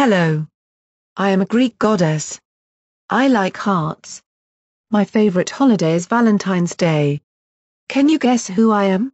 Hello. I am a Greek goddess. I like hearts. My favorite holiday is Valentine's Day. Can you guess who I am?